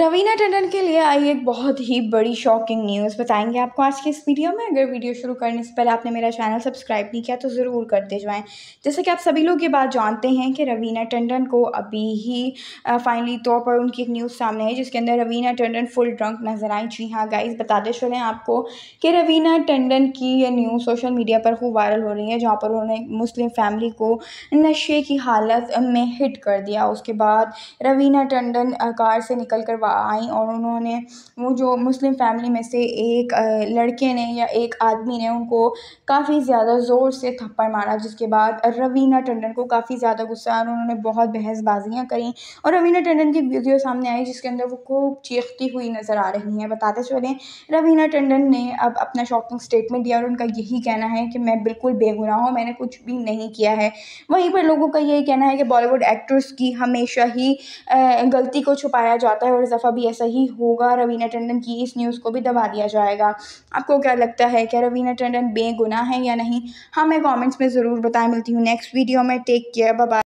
रवीना टंडन के लिए आई एक बहुत ही बड़ी शॉकिंग न्यूज़ बताएंगे आपको आज के इस वीडियो में अगर वीडियो शुरू करने से पहले आपने मेरा चैनल सब्सक्राइब नहीं किया तो ज़रूर करते जाएं जैसे कि आप सभी लोग ये बात जानते हैं कि रवीना टंडन को अभी ही फाइनली तौर पर उनकी एक न्यूज़ सामने है जिसके अंदर रवीना टंडन फुल ड्रंक नज़र आई जी हाँ गाइज बताते चलें आपको कि रवीना टंडन की ये न्यूज़ सोशल मीडिया पर खूब वायरल हो रही है जहाँ पर उन्होंने मुस्लिम फैमिली को नशे की हालत में हिट कर दिया उसके बाद रवीना टंडन कार से निकल कर आई और उन्होंने वो जो मुस्लिम फैमिली में से एक लड़के ने या एक आदमी ने उनको काफ़ी ज़्यादा ज़ोर से थप्पड़ मारा जिसके बाद रवीना टंडन को काफ़ी ज़्यादा गुस्सा आया उन्होंने बहुत बहसबाजियाँ करी और रवीना टंडन की वीडियो सामने आई जिसके अंदर वो खूब चीखती हुई नज़र आ रही हैं बताते चलें रवीना टंडन ने अब अपना शॉकिंग स्टेटमेंट दिया और उनका यही कहना है कि मैं बिल्कुल बेगुनाह हूँ मैंने कुछ भी नहीं किया है वहीं पर लोगों का यही कहना है कि बॉलीवुड एक्टर्स की हमेशा ही गलती को छुपाया जाता है और दफ़ा भी ऐसा ही होगा रवीना टंडन की इस न्यूज़ को भी दबा दिया जाएगा आपको क्या लगता है क्या रवीना टंडन बेगुनाह है या नहीं हाँ मैं कॉमेंट्स में ज़रूर बताएं मिलती हूँ नेक्स्ट वीडियो में टेक केयर बाय